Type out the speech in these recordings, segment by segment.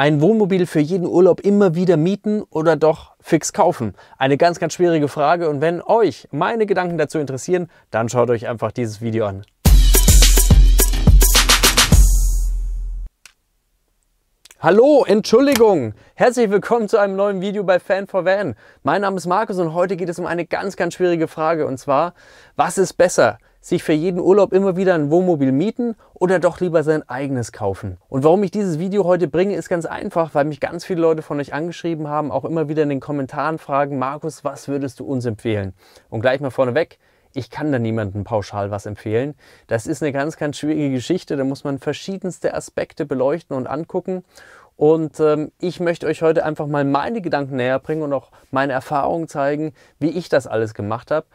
Ein Wohnmobil für jeden Urlaub immer wieder mieten oder doch fix kaufen? Eine ganz, ganz schwierige Frage und wenn euch meine Gedanken dazu interessieren, dann schaut euch einfach dieses Video an. Hallo, Entschuldigung! Herzlich willkommen zu einem neuen Video bei Fan for Van. Mein Name ist Markus und heute geht es um eine ganz, ganz schwierige Frage und zwar, was ist besser? sich für jeden Urlaub immer wieder ein Wohnmobil mieten oder doch lieber sein eigenes kaufen. Und warum ich dieses Video heute bringe, ist ganz einfach, weil mich ganz viele Leute von euch angeschrieben haben, auch immer wieder in den Kommentaren fragen, Markus, was würdest du uns empfehlen? Und gleich mal vorneweg, ich kann da niemandem pauschal was empfehlen. Das ist eine ganz, ganz schwierige Geschichte. Da muss man verschiedenste Aspekte beleuchten und angucken. Und ähm, ich möchte euch heute einfach mal meine Gedanken näher bringen und auch meine Erfahrungen zeigen, wie ich das alles gemacht habe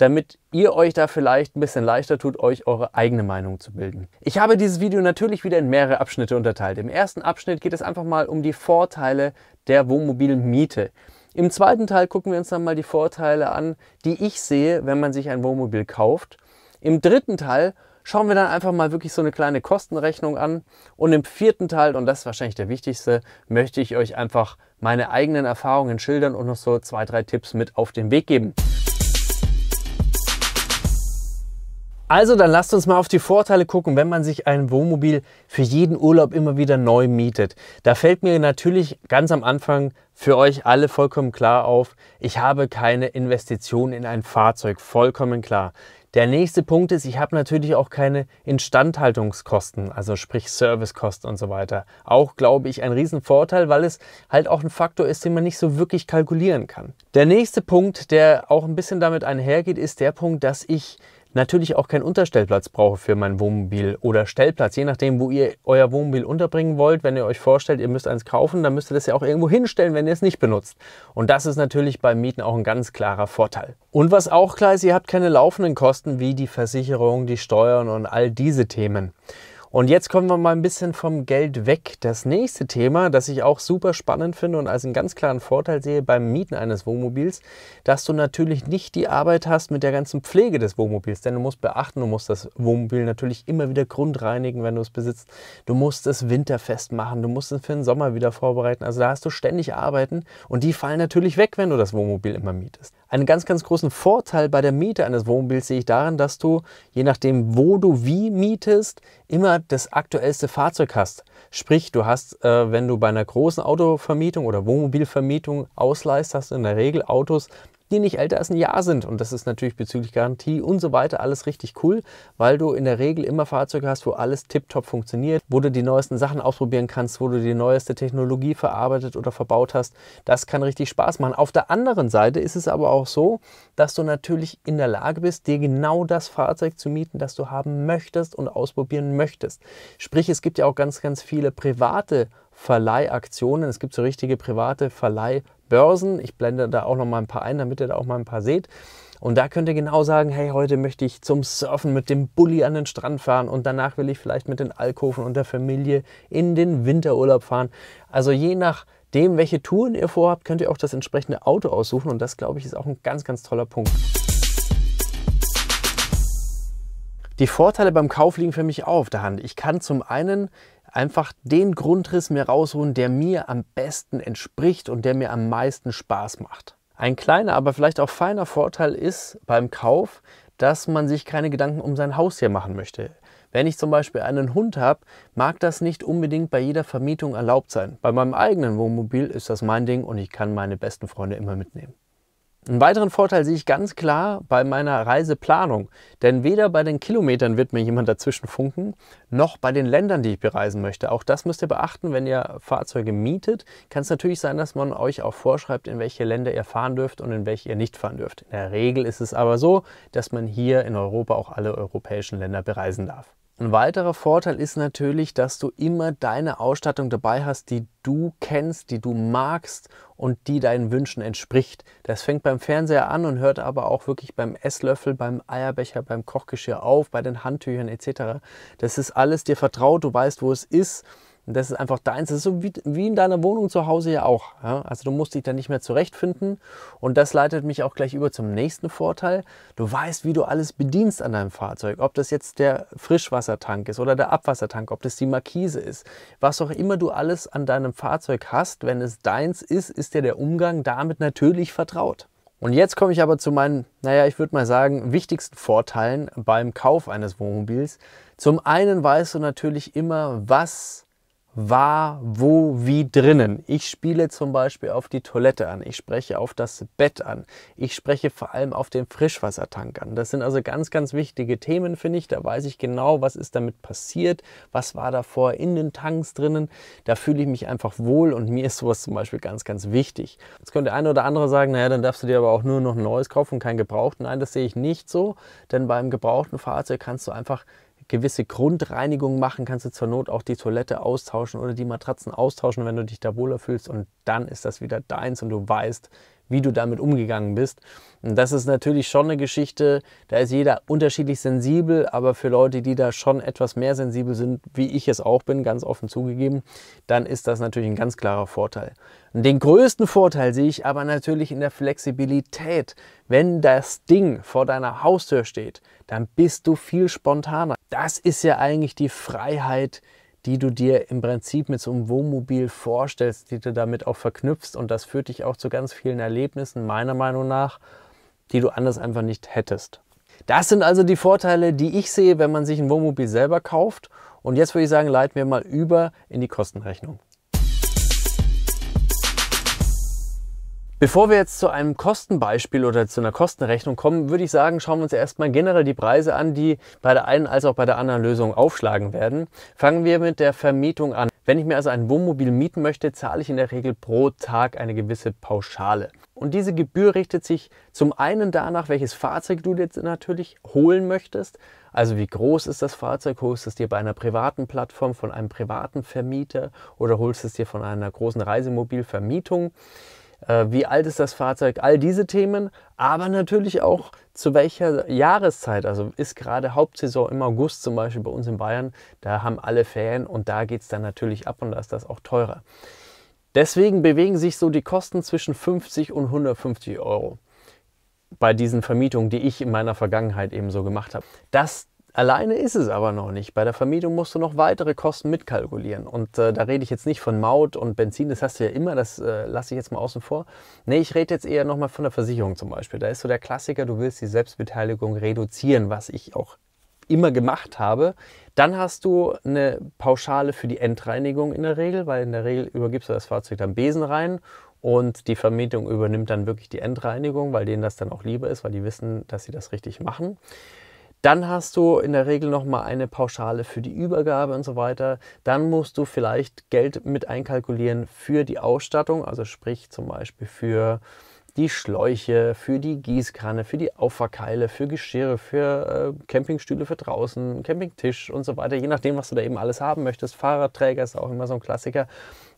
damit ihr euch da vielleicht ein bisschen leichter tut, euch eure eigene Meinung zu bilden. Ich habe dieses Video natürlich wieder in mehrere Abschnitte unterteilt. Im ersten Abschnitt geht es einfach mal um die Vorteile der Wohnmobilmiete. Im zweiten Teil gucken wir uns dann mal die Vorteile an, die ich sehe, wenn man sich ein Wohnmobil kauft. Im dritten Teil schauen wir dann einfach mal wirklich so eine kleine Kostenrechnung an. Und im vierten Teil, und das ist wahrscheinlich der wichtigste, möchte ich euch einfach meine eigenen Erfahrungen schildern und noch so zwei, drei Tipps mit auf den Weg geben. Also dann lasst uns mal auf die Vorteile gucken, wenn man sich ein Wohnmobil für jeden Urlaub immer wieder neu mietet. Da fällt mir natürlich ganz am Anfang für euch alle vollkommen klar auf, ich habe keine Investition in ein Fahrzeug, vollkommen klar. Der nächste Punkt ist, ich habe natürlich auch keine Instandhaltungskosten, also sprich Servicekosten und so weiter. Auch glaube ich ein Riesenvorteil, weil es halt auch ein Faktor ist, den man nicht so wirklich kalkulieren kann. Der nächste Punkt, der auch ein bisschen damit einhergeht, ist der Punkt, dass ich natürlich auch keinen Unterstellplatz brauche für mein Wohnmobil oder Stellplatz, je nachdem, wo ihr euer Wohnmobil unterbringen wollt. Wenn ihr euch vorstellt, ihr müsst eins kaufen, dann müsst ihr das ja auch irgendwo hinstellen, wenn ihr es nicht benutzt. Und das ist natürlich beim Mieten auch ein ganz klarer Vorteil. Und was auch klar ist, ihr habt keine laufenden Kosten wie die Versicherung, die Steuern und all diese Themen. Und jetzt kommen wir mal ein bisschen vom Geld weg. Das nächste Thema, das ich auch super spannend finde und als einen ganz klaren Vorteil sehe beim Mieten eines Wohnmobils, dass du natürlich nicht die Arbeit hast mit der ganzen Pflege des Wohnmobils. Denn du musst beachten, du musst das Wohnmobil natürlich immer wieder grundreinigen, wenn du es besitzt. Du musst es winterfest machen, du musst es für den Sommer wieder vorbereiten. Also da hast du ständig Arbeiten und die fallen natürlich weg, wenn du das Wohnmobil immer mietest. Einen ganz, ganz großen Vorteil bei der Miete eines Wohnmobils sehe ich darin, dass du, je nachdem, wo du wie mietest, immer das aktuellste Fahrzeug hast. Sprich, du hast, äh, wenn du bei einer großen Autovermietung oder Wohnmobilvermietung ausleihst, hast du in der Regel Autos die nicht älter als ein Jahr sind. Und das ist natürlich bezüglich Garantie und so weiter alles richtig cool, weil du in der Regel immer Fahrzeuge hast, wo alles tiptop funktioniert, wo du die neuesten Sachen ausprobieren kannst, wo du die neueste Technologie verarbeitet oder verbaut hast. Das kann richtig Spaß machen. Auf der anderen Seite ist es aber auch so, dass du natürlich in der Lage bist, dir genau das Fahrzeug zu mieten, das du haben möchtest und ausprobieren möchtest. Sprich, es gibt ja auch ganz, ganz viele private Verleihaktionen. Es gibt so richtige private Verleih- Börsen. Ich blende da auch noch mal ein paar ein, damit ihr da auch mal ein paar seht. Und da könnt ihr genau sagen, hey, heute möchte ich zum Surfen mit dem Bulli an den Strand fahren und danach will ich vielleicht mit den Alkoven und der Familie in den Winterurlaub fahren. Also je nachdem, welche Touren ihr vorhabt, könnt ihr auch das entsprechende Auto aussuchen und das, glaube ich, ist auch ein ganz, ganz toller Punkt. Die Vorteile beim Kauf liegen für mich auf der Hand. Ich kann zum einen einfach den Grundriss mir rausholen, der mir am besten entspricht und der mir am meisten Spaß macht. Ein kleiner, aber vielleicht auch feiner Vorteil ist beim Kauf, dass man sich keine Gedanken um sein Haus hier machen möchte. Wenn ich zum Beispiel einen Hund habe, mag das nicht unbedingt bei jeder Vermietung erlaubt sein. Bei meinem eigenen Wohnmobil ist das mein Ding und ich kann meine besten Freunde immer mitnehmen. Einen weiteren Vorteil sehe ich ganz klar bei meiner Reiseplanung, denn weder bei den Kilometern wird mir jemand dazwischen funken, noch bei den Ländern, die ich bereisen möchte. Auch das müsst ihr beachten, wenn ihr Fahrzeuge mietet, kann es natürlich sein, dass man euch auch vorschreibt, in welche Länder ihr fahren dürft und in welche ihr nicht fahren dürft. In der Regel ist es aber so, dass man hier in Europa auch alle europäischen Länder bereisen darf. Ein weiterer Vorteil ist natürlich, dass du immer deine Ausstattung dabei hast, die du kennst, die du magst und die deinen Wünschen entspricht. Das fängt beim Fernseher an und hört aber auch wirklich beim Esslöffel, beim Eierbecher, beim Kochgeschirr auf, bei den Handtüchern etc. Das ist alles dir vertraut, du weißt, wo es ist und das ist einfach deins. Das ist so wie, wie in deiner Wohnung zu Hause ja auch. Ja? Also du musst dich da nicht mehr zurechtfinden. Und das leitet mich auch gleich über zum nächsten Vorteil. Du weißt, wie du alles bedienst an deinem Fahrzeug. Ob das jetzt der Frischwassertank ist oder der Abwassertank, ob das die Markise ist. Was auch immer du alles an deinem Fahrzeug hast, wenn es deins ist, ist dir der Umgang damit natürlich vertraut. Und jetzt komme ich aber zu meinen, naja, ich würde mal sagen, wichtigsten Vorteilen beim Kauf eines Wohnmobils. Zum einen weißt du natürlich immer, was war, wo, wie drinnen. Ich spiele zum Beispiel auf die Toilette an, ich spreche auf das Bett an, ich spreche vor allem auf den Frischwassertank an. Das sind also ganz, ganz wichtige Themen, finde ich. Da weiß ich genau, was ist damit passiert, was war davor in den Tanks drinnen. Da fühle ich mich einfach wohl und mir ist sowas zum Beispiel ganz, ganz wichtig. Jetzt könnte der eine oder andere sagen, naja, dann darfst du dir aber auch nur noch ein neues kaufen, kein Gebrauchten. Nein, das sehe ich nicht so, denn beim gebrauchten Fahrzeug kannst du einfach gewisse Grundreinigung machen, kannst du zur Not auch die Toilette austauschen oder die Matratzen austauschen, wenn du dich da wohler fühlst und dann ist das wieder deins und du weißt, wie du damit umgegangen bist. Und das ist natürlich schon eine Geschichte, da ist jeder unterschiedlich sensibel, aber für Leute, die da schon etwas mehr sensibel sind, wie ich es auch bin, ganz offen zugegeben, dann ist das natürlich ein ganz klarer Vorteil. Und den größten Vorteil sehe ich aber natürlich in der Flexibilität. Wenn das Ding vor deiner Haustür steht, dann bist du viel spontaner das ist ja eigentlich die Freiheit, die du dir im Prinzip mit so einem Wohnmobil vorstellst, die du damit auch verknüpfst. Und das führt dich auch zu ganz vielen Erlebnissen, meiner Meinung nach, die du anders einfach nicht hättest. Das sind also die Vorteile, die ich sehe, wenn man sich ein Wohnmobil selber kauft. Und jetzt würde ich sagen, leiten wir mal über in die Kostenrechnung. Bevor wir jetzt zu einem Kostenbeispiel oder zu einer Kostenrechnung kommen, würde ich sagen, schauen wir uns erstmal generell die Preise an, die bei der einen als auch bei der anderen Lösung aufschlagen werden. Fangen wir mit der Vermietung an. Wenn ich mir also ein Wohnmobil mieten möchte, zahle ich in der Regel pro Tag eine gewisse Pauschale. Und diese Gebühr richtet sich zum einen danach, welches Fahrzeug du jetzt natürlich holen möchtest. Also wie groß ist das Fahrzeug? Holst du es dir bei einer privaten Plattform von einem privaten Vermieter oder holst du es dir von einer großen Reisemobilvermietung? Äh, wie alt ist das Fahrzeug, all diese Themen, aber natürlich auch zu welcher Jahreszeit. Also ist gerade Hauptsaison im August zum Beispiel bei uns in Bayern, da haben alle Ferien und da geht es dann natürlich ab und da ist das auch teurer. Deswegen bewegen sich so die Kosten zwischen 50 und 150 Euro bei diesen Vermietungen, die ich in meiner Vergangenheit eben so gemacht habe. Das Alleine ist es aber noch nicht. Bei der Vermietung musst du noch weitere Kosten mitkalkulieren. Und äh, da rede ich jetzt nicht von Maut und Benzin, das hast du ja immer, das äh, lasse ich jetzt mal außen vor. Nee, ich rede jetzt eher nochmal von der Versicherung zum Beispiel. Da ist so der Klassiker, du willst die Selbstbeteiligung reduzieren, was ich auch immer gemacht habe. Dann hast du eine Pauschale für die Endreinigung in der Regel, weil in der Regel übergibst du das Fahrzeug dann Besen rein und die Vermietung übernimmt dann wirklich die Endreinigung, weil denen das dann auch lieber ist, weil die wissen, dass sie das richtig machen. Dann hast du in der Regel nochmal eine Pauschale für die Übergabe und so weiter. Dann musst du vielleicht Geld mit einkalkulieren für die Ausstattung, also sprich zum Beispiel für die Schläuche, für die Gießkanne, für die Auffahrkeile, für Geschirre, für äh, Campingstühle für draußen, Campingtisch und so weiter, je nachdem, was du da eben alles haben möchtest. Fahrradträger ist auch immer so ein Klassiker.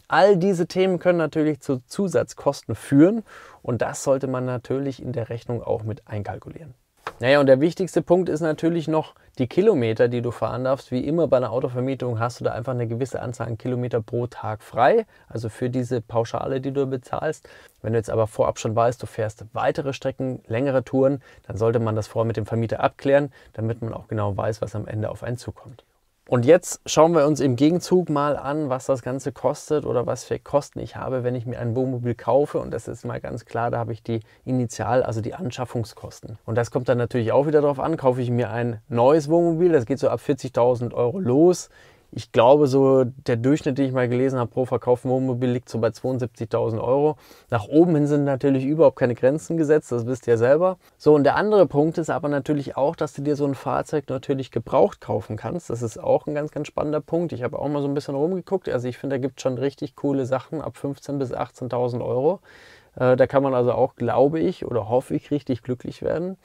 All diese Themen können natürlich zu Zusatzkosten führen und das sollte man natürlich in der Rechnung auch mit einkalkulieren. Naja, und der wichtigste Punkt ist natürlich noch die Kilometer, die du fahren darfst. Wie immer bei einer Autovermietung hast du da einfach eine gewisse Anzahl an Kilometer pro Tag frei, also für diese Pauschale, die du bezahlst. Wenn du jetzt aber vorab schon weißt, du fährst weitere Strecken, längere Touren, dann sollte man das vorher mit dem Vermieter abklären, damit man auch genau weiß, was am Ende auf einen zukommt. Und jetzt schauen wir uns im Gegenzug mal an, was das Ganze kostet oder was für Kosten ich habe, wenn ich mir ein Wohnmobil kaufe. Und das ist mal ganz klar, da habe ich die Initial, also die Anschaffungskosten. Und das kommt dann natürlich auch wieder darauf an, kaufe ich mir ein neues Wohnmobil, das geht so ab 40.000 Euro los. Ich glaube, so der Durchschnitt, den ich mal gelesen habe pro verkauften Wohnmobil, liegt so bei 72.000 Euro. Nach oben hin sind natürlich überhaupt keine Grenzen gesetzt, das wisst ihr selber. So, und der andere Punkt ist aber natürlich auch, dass du dir so ein Fahrzeug natürlich gebraucht kaufen kannst. Das ist auch ein ganz, ganz spannender Punkt. Ich habe auch mal so ein bisschen rumgeguckt. Also ich finde, da gibt es schon richtig coole Sachen ab 15.000 bis 18.000 Euro. Äh, da kann man also auch, glaube ich oder hoffe ich, richtig glücklich werden.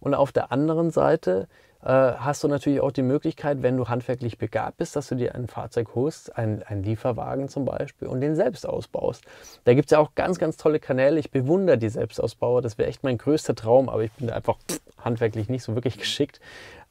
Und auf der anderen Seite äh, hast du natürlich auch die Möglichkeit, wenn du handwerklich begabt bist, dass du dir ein Fahrzeug holst, einen, einen Lieferwagen zum Beispiel, und den selbst ausbaust. Da gibt es ja auch ganz, ganz tolle Kanäle. Ich bewundere die Selbstausbauer. Das wäre echt mein größter Traum, aber ich bin einfach handwerklich nicht so wirklich geschickt.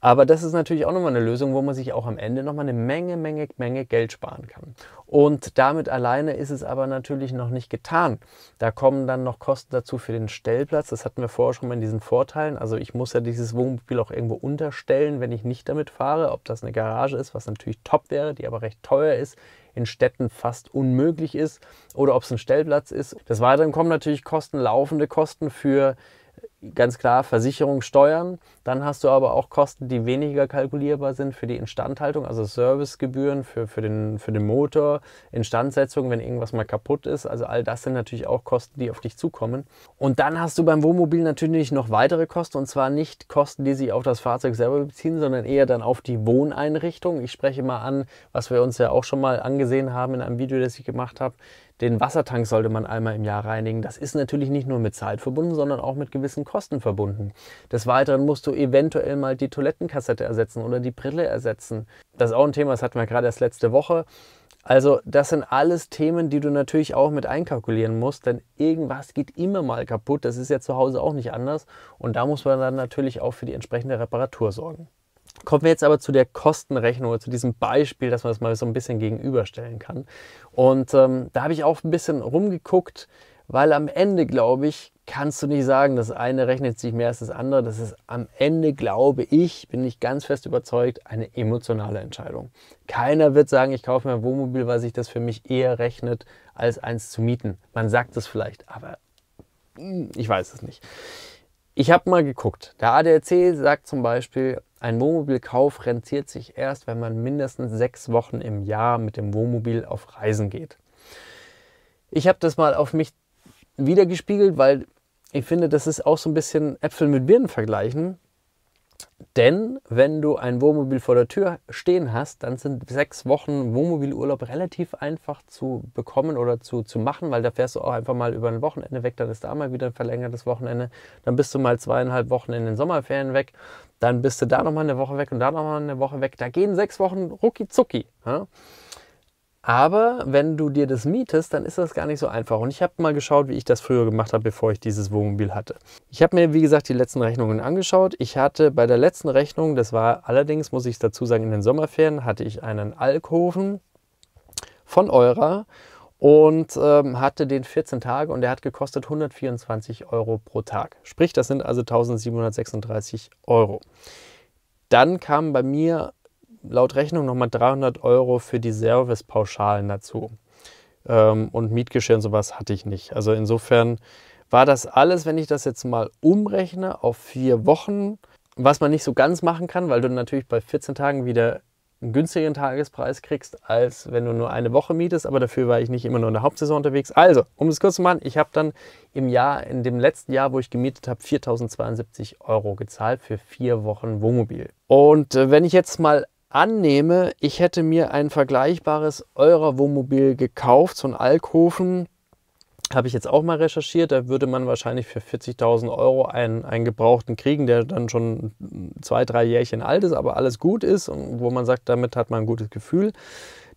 Aber das ist natürlich auch nochmal eine Lösung, wo man sich auch am Ende nochmal eine Menge, Menge, Menge Geld sparen kann. Und damit alleine ist es aber natürlich noch nicht getan. Da kommen dann noch Kosten dazu für den Stellplatz. Das hatten wir vorher schon mal in diesen Vorteilen. Also ich muss ja dieses Wohnmobil auch irgendwo unterstellen, wenn ich nicht damit fahre. Ob das eine Garage ist, was natürlich top wäre, die aber recht teuer ist, in Städten fast unmöglich ist. Oder ob es ein Stellplatz ist. Des Weiteren kommen natürlich Kosten, laufende Kosten für ganz klar Versicherung, Steuern. Dann hast du aber auch Kosten, die weniger kalkulierbar sind für die Instandhaltung, also Servicegebühren für, für, den, für den Motor, Instandsetzung, wenn irgendwas mal kaputt ist. Also all das sind natürlich auch Kosten, die auf dich zukommen. Und dann hast du beim Wohnmobil natürlich noch weitere Kosten und zwar nicht Kosten, die sich auf das Fahrzeug selber beziehen, sondern eher dann auf die Wohneinrichtung. Ich spreche mal an, was wir uns ja auch schon mal angesehen haben in einem Video, das ich gemacht habe, den Wassertank sollte man einmal im Jahr reinigen. Das ist natürlich nicht nur mit Zeit verbunden, sondern auch mit gewissen Kosten verbunden. Des Weiteren musst du eventuell mal die Toilettenkassette ersetzen oder die Brille ersetzen. Das ist auch ein Thema, das hatten wir gerade erst letzte Woche. Also das sind alles Themen, die du natürlich auch mit einkalkulieren musst, denn irgendwas geht immer mal kaputt. Das ist ja zu Hause auch nicht anders. Und da muss man dann natürlich auch für die entsprechende Reparatur sorgen. Kommen wir jetzt aber zu der Kostenrechnung oder zu diesem Beispiel, dass man das mal so ein bisschen gegenüberstellen kann. Und ähm, da habe ich auch ein bisschen rumgeguckt, weil am Ende, glaube ich, kannst du nicht sagen, das eine rechnet sich mehr als das andere. Das ist am Ende, glaube ich, bin ich ganz fest überzeugt, eine emotionale Entscheidung. Keiner wird sagen, ich kaufe mir ein Wohnmobil, weil sich das für mich eher rechnet, als eins zu mieten. Man sagt es vielleicht, aber hm, ich weiß es nicht. Ich habe mal geguckt. Der ADAC sagt zum Beispiel, ein Wohnmobilkauf rentiert sich erst, wenn man mindestens sechs Wochen im Jahr mit dem Wohnmobil auf Reisen geht. Ich habe das mal auf mich wiedergespiegelt, weil ich finde, das ist auch so ein bisschen Äpfel mit Birnen vergleichen. Denn wenn du ein Wohnmobil vor der Tür stehen hast, dann sind sechs Wochen Wohnmobilurlaub relativ einfach zu bekommen oder zu, zu machen, weil da fährst du auch einfach mal über ein Wochenende weg, dann ist da mal wieder ein verlängertes Wochenende, dann bist du mal zweieinhalb Wochen in den Sommerferien weg, dann bist du da nochmal eine Woche weg und da nochmal eine Woche weg. Da gehen sechs Wochen rucki zucki. Ja? Aber wenn du dir das mietest, dann ist das gar nicht so einfach. Und ich habe mal geschaut, wie ich das früher gemacht habe, bevor ich dieses Wohnmobil hatte. Ich habe mir, wie gesagt, die letzten Rechnungen angeschaut. Ich hatte bei der letzten Rechnung, das war allerdings, muss ich dazu sagen, in den Sommerferien, hatte ich einen Alkoven von Eurer und ähm, hatte den 14 Tage und der hat gekostet 124 Euro pro Tag. Sprich, das sind also 1736 Euro. Dann kam bei mir laut Rechnung nochmal 300 Euro für die Servicepauschalen dazu. Ähm, und Mietgeschirr und sowas hatte ich nicht. Also insofern war das alles, wenn ich das jetzt mal umrechne, auf vier Wochen, was man nicht so ganz machen kann, weil du natürlich bei 14 Tagen wieder einen günstigeren Tagespreis kriegst, als wenn du nur eine Woche mietest. Aber dafür war ich nicht immer nur in der Hauptsaison unterwegs. Also, um es kurz zu machen, ich habe dann im Jahr, in dem letzten Jahr, wo ich gemietet habe, 4.072 Euro gezahlt für vier Wochen Wohnmobil. Und äh, wenn ich jetzt mal annehme, ich hätte mir ein vergleichbares Eurer-Wohnmobil gekauft, so ein Alkoven, habe ich jetzt auch mal recherchiert, da würde man wahrscheinlich für 40.000 Euro einen, einen Gebrauchten kriegen, der dann schon zwei, drei Jährchen alt ist, aber alles gut ist und wo man sagt, damit hat man ein gutes Gefühl.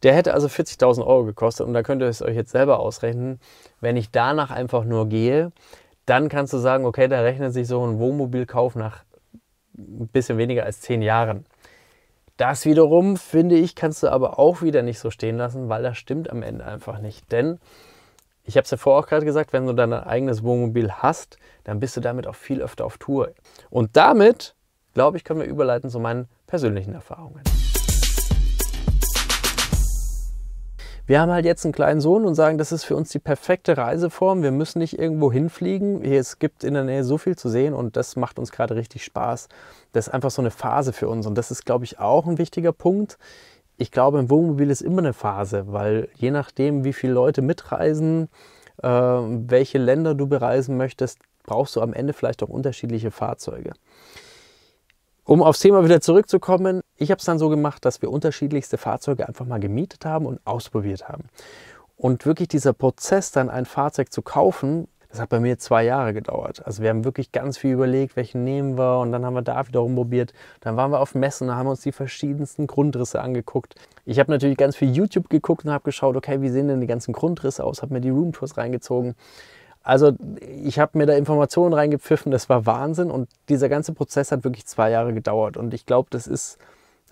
Der hätte also 40.000 Euro gekostet und da könnt ihr es euch jetzt selber ausrechnen. Wenn ich danach einfach nur gehe, dann kannst du sagen, okay, da rechnet sich so ein Wohnmobilkauf nach ein bisschen weniger als zehn Jahren. Das wiederum, finde ich, kannst du aber auch wieder nicht so stehen lassen, weil das stimmt am Ende einfach nicht. Denn ich habe es ja vorher auch gerade gesagt, wenn du dann dein eigenes Wohnmobil hast, dann bist du damit auch viel öfter auf Tour. Und damit, glaube ich, können wir überleiten zu meinen persönlichen Erfahrungen. wir haben halt jetzt einen kleinen Sohn und sagen, das ist für uns die perfekte Reiseform. Wir müssen nicht irgendwo hinfliegen. Es gibt in der Nähe so viel zu sehen und das macht uns gerade richtig Spaß. Das ist einfach so eine Phase für uns und das ist, glaube ich, auch ein wichtiger Punkt. Ich glaube, ein Wohnmobil ist immer eine Phase, weil je nachdem, wie viele Leute mitreisen, äh, welche Länder du bereisen möchtest, brauchst du am Ende vielleicht auch unterschiedliche Fahrzeuge. Um aufs Thema wieder zurückzukommen, ich habe es dann so gemacht, dass wir unterschiedlichste Fahrzeuge einfach mal gemietet haben und ausprobiert haben. Und wirklich dieser Prozess, dann ein Fahrzeug zu kaufen, das hat bei mir zwei Jahre gedauert. Also wir haben wirklich ganz viel überlegt, welchen nehmen wir und dann haben wir da wieder rumprobiert. Dann waren wir auf Messen, da haben wir uns die verschiedensten Grundrisse angeguckt. Ich habe natürlich ganz viel YouTube geguckt und habe geschaut, okay, wie sehen denn die ganzen Grundrisse aus, habe mir die Roomtours reingezogen also ich habe mir da Informationen reingepfiffen, das war Wahnsinn und dieser ganze Prozess hat wirklich zwei Jahre gedauert und ich glaube, das ist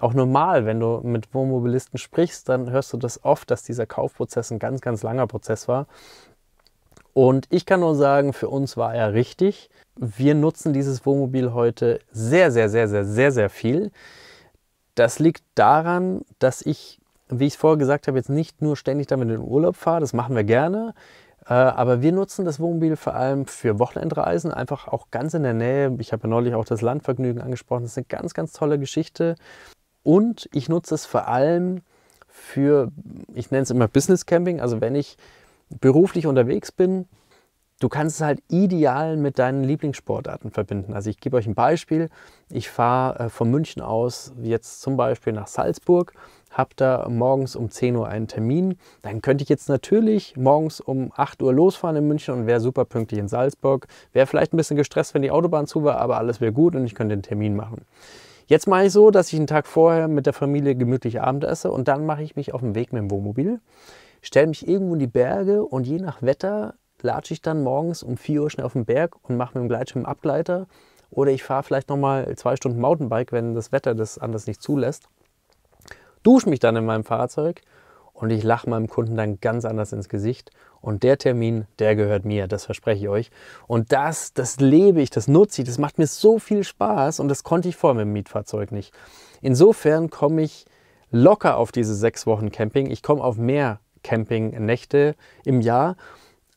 auch normal, wenn du mit Wohnmobilisten sprichst, dann hörst du das oft, dass dieser Kaufprozess ein ganz, ganz langer Prozess war. Und ich kann nur sagen, für uns war er richtig. Wir nutzen dieses Wohnmobil heute sehr, sehr, sehr, sehr, sehr, sehr viel. Das liegt daran, dass ich, wie ich es vorher gesagt habe, jetzt nicht nur ständig damit in den Urlaub fahre, das machen wir gerne. Äh, aber wir nutzen das Wohnmobil vor allem für Wochenendreisen, einfach auch ganz in der Nähe. Ich habe ja neulich auch das Landvergnügen angesprochen. Das ist eine ganz, ganz tolle Geschichte. Und ich nutze es vor allem für, ich nenne es immer Business Camping, also wenn ich beruflich unterwegs bin, du kannst es halt ideal mit deinen Lieblingssportarten verbinden. Also ich gebe euch ein Beispiel. Ich fahre äh, von München aus jetzt zum Beispiel nach Salzburg habe da morgens um 10 Uhr einen Termin, dann könnte ich jetzt natürlich morgens um 8 Uhr losfahren in München und wäre super pünktlich in Salzburg. Wäre vielleicht ein bisschen gestresst, wenn die Autobahn zu war, aber alles wäre gut und ich könnte den Termin machen. Jetzt mache ich so, dass ich einen Tag vorher mit der Familie gemütlich Abend esse und dann mache ich mich auf den Weg mit dem Wohnmobil, stelle mich irgendwo in die Berge und je nach Wetter latsche ich dann morgens um 4 Uhr schnell auf den Berg und mache mit dem Gleitschirm Abgleiter oder ich fahre vielleicht nochmal zwei Stunden Mountainbike, wenn das Wetter das anders nicht zulässt dusche mich dann in meinem Fahrzeug und ich lache meinem Kunden dann ganz anders ins Gesicht. Und der Termin, der gehört mir, das verspreche ich euch. Und das, das lebe ich, das nutze ich, das macht mir so viel Spaß und das konnte ich vorher mit dem Mietfahrzeug nicht. Insofern komme ich locker auf diese sechs Wochen Camping. Ich komme auf mehr Campingnächte im Jahr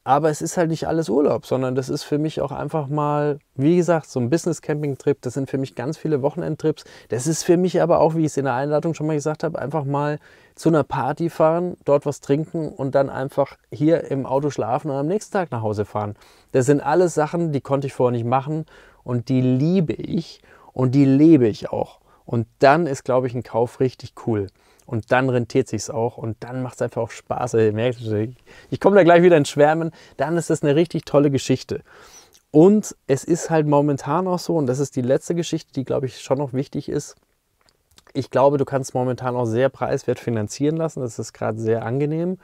aber es ist halt nicht alles Urlaub, sondern das ist für mich auch einfach mal, wie gesagt, so ein Business-Camping-Trip. Das sind für mich ganz viele Wochenendtrips. Das ist für mich aber auch, wie ich es in der Einladung schon mal gesagt habe, einfach mal zu einer Party fahren, dort was trinken und dann einfach hier im Auto schlafen und am nächsten Tag nach Hause fahren. Das sind alles Sachen, die konnte ich vorher nicht machen und die liebe ich und die lebe ich auch. Und dann ist, glaube ich, ein Kauf richtig cool. Und dann rentiert sich's auch und dann macht's einfach auch Spaß. ich komme da gleich wieder in Schwärmen. Dann ist das eine richtig tolle Geschichte. Und es ist halt momentan auch so, und das ist die letzte Geschichte, die, glaube ich, schon noch wichtig ist. Ich glaube, du kannst momentan auch sehr preiswert finanzieren lassen. Das ist gerade sehr angenehm.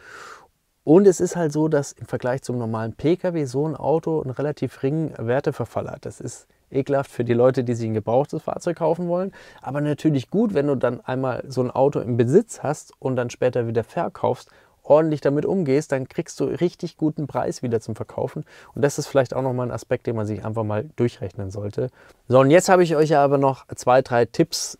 Und es ist halt so, dass im Vergleich zum normalen Pkw so ein Auto einen relativ geringen Werteverfall hat. Das ist ekelhaft für die Leute, die sich ein gebrauchtes Fahrzeug kaufen wollen. Aber natürlich gut, wenn du dann einmal so ein Auto im Besitz hast und dann später wieder verkaufst, ordentlich damit umgehst, dann kriegst du richtig guten Preis wieder zum Verkaufen. Und das ist vielleicht auch nochmal ein Aspekt, den man sich einfach mal durchrechnen sollte. So, und jetzt habe ich euch aber noch zwei, drei Tipps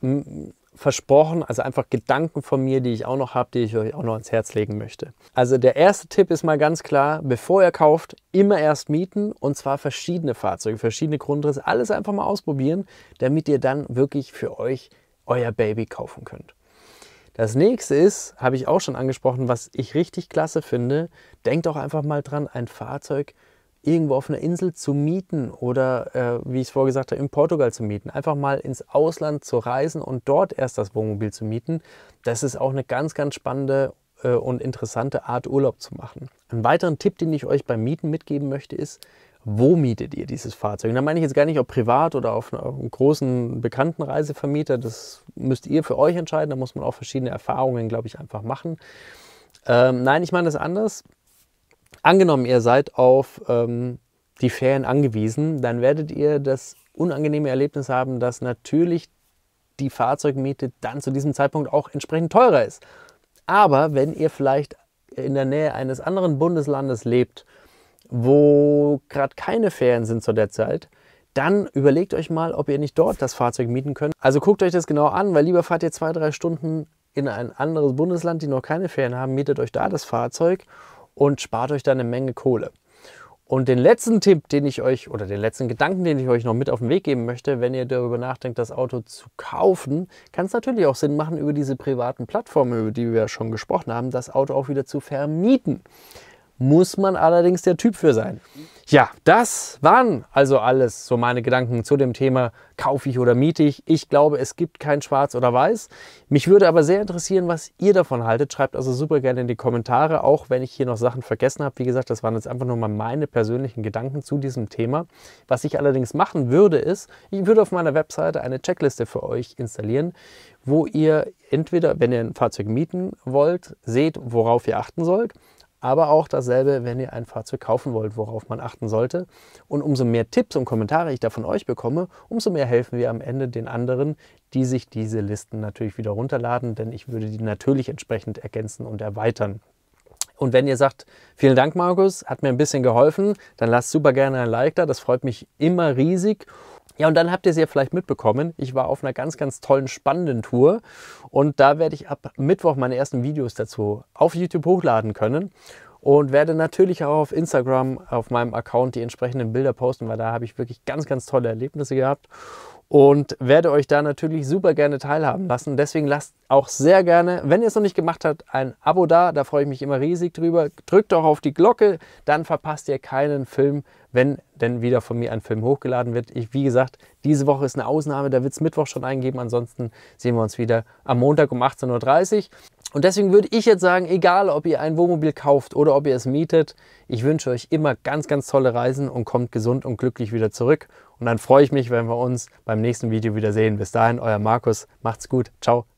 versprochen, also einfach Gedanken von mir, die ich auch noch habe, die ich euch auch noch ans Herz legen möchte. Also der erste Tipp ist mal ganz klar, bevor ihr kauft, immer erst mieten und zwar verschiedene Fahrzeuge, verschiedene Grundrisse, alles einfach mal ausprobieren, damit ihr dann wirklich für euch euer Baby kaufen könnt. Das nächste ist, habe ich auch schon angesprochen, was ich richtig klasse finde, denkt auch einfach mal dran, ein Fahrzeug zu irgendwo auf einer Insel zu mieten oder, äh, wie ich es gesagt habe, in Portugal zu mieten. Einfach mal ins Ausland zu reisen und dort erst das Wohnmobil zu mieten. Das ist auch eine ganz, ganz spannende äh, und interessante Art, Urlaub zu machen. Ein weiterer Tipp, den ich euch beim Mieten mitgeben möchte, ist, wo mietet ihr dieses Fahrzeug? Und da meine ich jetzt gar nicht, ob privat oder auf, auf einem großen bekannten Reisevermieter. Das müsst ihr für euch entscheiden. Da muss man auch verschiedene Erfahrungen, glaube ich, einfach machen. Ähm, nein, ich meine das anders. Angenommen, ihr seid auf ähm, die Ferien angewiesen, dann werdet ihr das unangenehme Erlebnis haben, dass natürlich die Fahrzeugmiete dann zu diesem Zeitpunkt auch entsprechend teurer ist. Aber wenn ihr vielleicht in der Nähe eines anderen Bundeslandes lebt, wo gerade keine Ferien sind zu der Zeit, dann überlegt euch mal, ob ihr nicht dort das Fahrzeug mieten könnt. Also guckt euch das genau an, weil lieber fahrt ihr zwei, drei Stunden in ein anderes Bundesland, die noch keine Ferien haben, mietet euch da das Fahrzeug und spart euch da eine Menge Kohle. Und den letzten Tipp, den ich euch oder den letzten Gedanken, den ich euch noch mit auf den Weg geben möchte, wenn ihr darüber nachdenkt, das Auto zu kaufen, kann es natürlich auch Sinn machen, über diese privaten Plattformen, über die wir ja schon gesprochen haben, das Auto auch wieder zu vermieten muss man allerdings der Typ für sein. Ja, das waren also alles so meine Gedanken zu dem Thema, kaufe ich oder miete ich. Ich glaube, es gibt kein Schwarz oder Weiß. Mich würde aber sehr interessieren, was ihr davon haltet. Schreibt also super gerne in die Kommentare, auch wenn ich hier noch Sachen vergessen habe. Wie gesagt, das waren jetzt einfach nur mal meine persönlichen Gedanken zu diesem Thema. Was ich allerdings machen würde, ist, ich würde auf meiner Webseite eine Checkliste für euch installieren, wo ihr entweder, wenn ihr ein Fahrzeug mieten wollt, seht, worauf ihr achten sollt aber auch dasselbe, wenn ihr ein Fahrzeug kaufen wollt, worauf man achten sollte. Und umso mehr Tipps und Kommentare ich da von euch bekomme, umso mehr helfen wir am Ende den anderen, die sich diese Listen natürlich wieder runterladen, denn ich würde die natürlich entsprechend ergänzen und erweitern. Und wenn ihr sagt, vielen Dank Markus, hat mir ein bisschen geholfen, dann lasst super gerne ein Like da, das freut mich immer riesig. Ja, und dann habt ihr es ja vielleicht mitbekommen, ich war auf einer ganz, ganz tollen, spannenden Tour und da werde ich ab Mittwoch meine ersten Videos dazu auf YouTube hochladen können und werde natürlich auch auf Instagram auf meinem Account die entsprechenden Bilder posten, weil da habe ich wirklich ganz, ganz tolle Erlebnisse gehabt und werde euch da natürlich super gerne teilhaben lassen. Deswegen lasst auch sehr gerne, wenn ihr es noch nicht gemacht habt, ein Abo da. Da freue ich mich immer riesig drüber. Drückt auch auf die Glocke, dann verpasst ihr keinen Film, wenn denn wieder von mir ein Film hochgeladen wird. Ich, wie gesagt, diese Woche ist eine Ausnahme, da wird es Mittwoch schon eingeben. Ansonsten sehen wir uns wieder am Montag um 18.30 Uhr. Und deswegen würde ich jetzt sagen, egal ob ihr ein Wohnmobil kauft oder ob ihr es mietet, ich wünsche euch immer ganz, ganz tolle Reisen und kommt gesund und glücklich wieder zurück. Und dann freue ich mich, wenn wir uns beim nächsten Video wiedersehen. Bis dahin, euer Markus, macht's gut, ciao.